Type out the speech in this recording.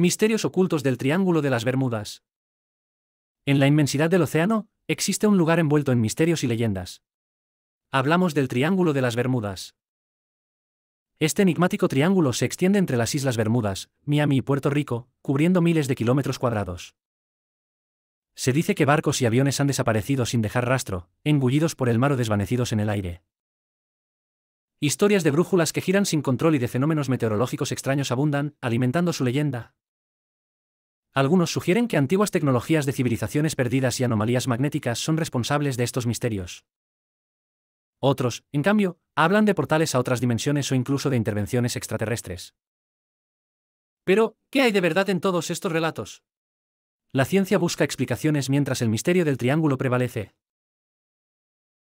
Misterios ocultos del Triángulo de las Bermudas. En la inmensidad del océano, existe un lugar envuelto en misterios y leyendas. Hablamos del Triángulo de las Bermudas. Este enigmático triángulo se extiende entre las Islas Bermudas, Miami y Puerto Rico, cubriendo miles de kilómetros cuadrados. Se dice que barcos y aviones han desaparecido sin dejar rastro, engullidos por el mar o desvanecidos en el aire. Historias de brújulas que giran sin control y de fenómenos meteorológicos extraños abundan, alimentando su leyenda. Algunos sugieren que antiguas tecnologías de civilizaciones perdidas y anomalías magnéticas son responsables de estos misterios. Otros, en cambio, hablan de portales a otras dimensiones o incluso de intervenciones extraterrestres. Pero, ¿qué hay de verdad en todos estos relatos? La ciencia busca explicaciones mientras el misterio del triángulo prevalece.